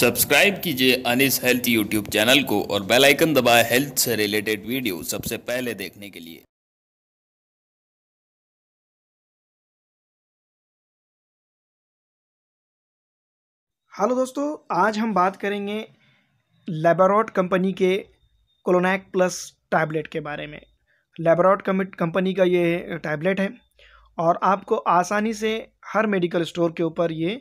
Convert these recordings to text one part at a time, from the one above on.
subscribe कीजिए Anis health YouTube channel को और बेल आइकन दबाए हेल्थ से रिलेटेड वीडियो सबसे पहले देखने के लिए हेलो दोस्तों आज हम बात करेंगे लेबरॉट कंपनी के कोलोनैक प्लस टैबलेट के बारे में लेबरॉट कंपनी का ये टैबलेट है और आपको आसानी से हर मेडिकल स्टोर के ऊपर ये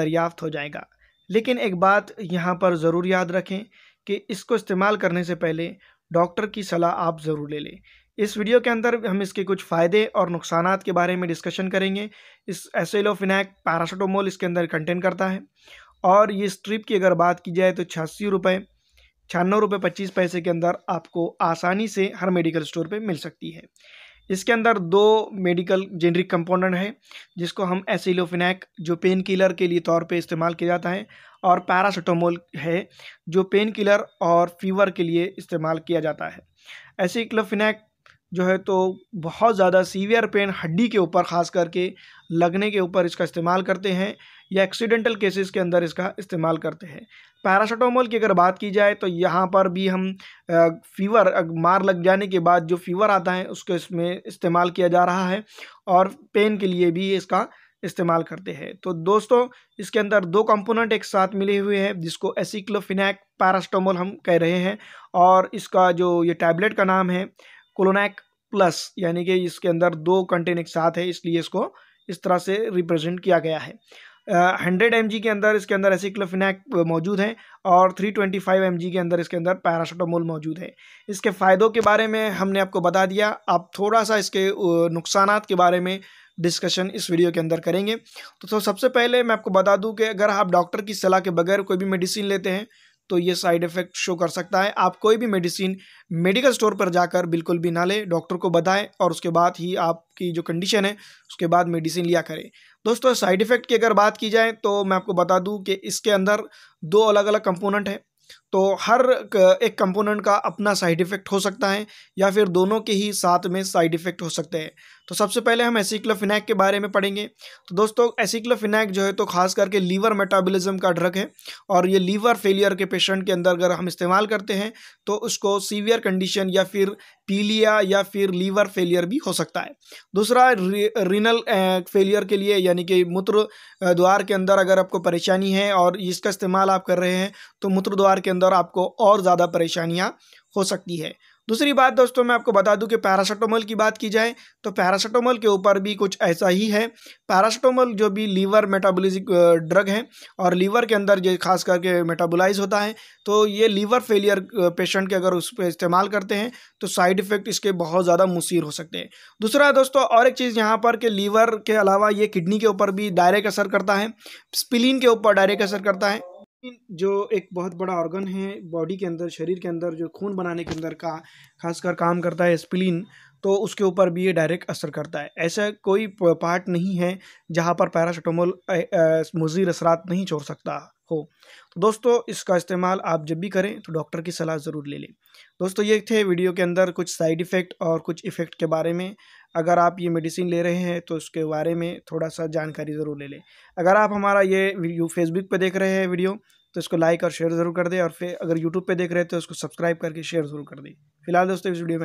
दरियाफ्त हो जाएगा लेकिन एक बात यहाँ पर ज़रूर याद रखें कि इसको इस्तेमाल करने से पहले डॉक्टर की सलाह आप ज़रूर ले लें इस वीडियो के अंदर हम इसके कुछ फ़ायदे और नुकसान के बारे में डिस्कशन करेंगे इस एसेलोफिनैक पैरासिटोमोल इसके अंदर कंटेन करता है और ये स्ट्रिप की अगर बात की जाए तो छियासी रुपये छियानवे रुपये पच्चीस पैसे के अंदर आपको आसानी से हर मेडिकल स्टोर पे मिल सकती है इसके अंदर दो मेडिकल जेनरिक कंपोनेंट है जिसको हम एसिलोफिनैक जो पेन किलर के लिए तौर पे इस्तेमाल किया जाता है और पैरासिटामोल है जो पेन किलर और फीवर के लिए इस्तेमाल किया जाता है एसिक्लोफिनैक जो है तो बहुत ज़्यादा सीवियर पेन हड्डी के ऊपर ख़ास करके लगने के ऊपर इसका इस्तेमाल करते हैं या एक्सीडेंटल केसेस के अंदर इसका इस्तेमाल करते हैं पैरासिटामोल की अगर बात की जाए तो यहाँ पर भी हम फीवर मार लग जाने के बाद जो फीवर आता है उसको इसमें इस्तेमाल किया जा रहा है और पेन के लिए भी इसका इस्तेमाल करते हैं तो दोस्तों इसके अंदर दो कंपोनेंट एक साथ मिले हुए हैं जिसको एसिक्लोफिनैक पैरास्टोमोल हम कह रहे हैं और इसका जो ये टैबलेट का नाम है कोलोनैक प्लस यानी कि इसके अंदर दो कंटेन एक साथ है इसलिए इसको इस तरह से रिप्रेजेंट किया गया है हंड्रेड एम के अंदर इसके अंदर एसिक्लोफिनैक मौजूद है और थ्री ट्वेंटी फाइव एम के अंदर इसके अंदर पैरासिटामोल मौजूद है इसके फ़ायदों के बारे में हमने आपको बता दिया आप थोड़ा सा इसके नुकसान के बारे में डिस्कशन इस वीडियो के अंदर करेंगे तो, तो सबसे पहले मैं आपको बता दूं कि अगर आप डॉक्टर की सलाह के बगैर कोई भी मेडिसिन लेते हैं तो ये साइड इफेक्ट शो कर सकता है आप कोई भी मेडिसिन मेडिकल स्टोर पर जाकर बिल्कुल भी ना लें डॉक्टर को बताएं और उसके बाद ही आपकी जो कंडीशन है उसके बाद मेडिसिन लिया करें दोस्तों साइड इफ़ेक्ट की अगर बात की जाए तो मैं आपको बता दूं कि इसके अंदर दो अलग अलग कंपोनेंट है तो हर एक कंपोनेंट का अपना साइड इफ़ेक्ट हो सकता है या फिर दोनों के ही साथ में साइड इफ़ेक्ट हो सकते हैं तो सबसे पहले हम एसिक्लोफिनैक के बारे में पढ़ेंगे तो दोस्तों एसिक्लोफिनैक जो है तो खास करके लीवर मेटाबॉलिज्म का ड्रग है और ये लीवर फेलियर के पेशेंट के अंदर अगर हम इस्तेमाल करते हैं तो उसको सीवियर कंडीशन या फिर पीलिया या फिर लीवर फेलियर भी हो सकता है दूसरा रि, रिनल फेलियर के लिए यानी कि मूत्र द्वार के अंदर अगर आपको परेशानी है और इसका इस्तेमाल आप कर रहे हैं तो मूत्र द्वार के अंदर अंदर आपको और ज़्यादा परेशानियाँ हो सकती है दूसरी बात दोस्तों मैं आपको बता दूं कि पैरासीटामोल की बात की जाए तो पैरासीटामोल के ऊपर भी कुछ ऐसा ही है पैरासीटामोल जो भी लीवर मेटाबॉलिक ड्रग है और लीवर के अंदर जो खास करके मेटाबोलाइज होता है तो ये लीवर फेलियर पेशेंट के अगर उस पर इस्तेमाल करते हैं तो साइड इफ़ेक्ट इसके बहुत ज़्यादा मुसीर हो सकते हैं दूसरा दोस्तों और एक चीज़ यहाँ पर कि लीवर के अलावा ये किडनी के ऊपर भी डायरेक्ट असर करता है स्पिलिन के ऊपर डायरेक्ट असर करता है जो एक बहुत बड़ा ऑर्गन है बॉडी के अंदर शरीर के अंदर जो खून बनाने के अंदर का खासकर काम करता है स्प्लिन तो उसके ऊपर भी ये डायरेक्ट असर करता है ऐसा कोई पार्ट नहीं है जहाँ पर पैरासिटामोल मुजीर असरात नहीं छोड़ सकता हो तो दोस्तों इसका इस्तेमाल आप जब भी करें तो डॉक्टर की सलाह ज़रूर ले लें दोस्तों ये थे वीडियो के अंदर कुछ साइड इफ़ेक्ट और कुछ इफ़ेक्ट के बारे में अगर आप ये मेडिसिन ले रहे हैं तो उसके बारे में थोड़ा सा जानकारी ज़रूर ले लें अगर आप हमारा ये वीडियो फेसबुक पर देख रहे हैं वीडियो तो इसको लाइक और शेयर ज़रूर कर दें और फिर अगर यूट्यूब पर देख रहे हैं तो उसको सब्सक्राइब करके शेयर ज़रूर कर दें फिलहाल दोस्तों इस वीडियो में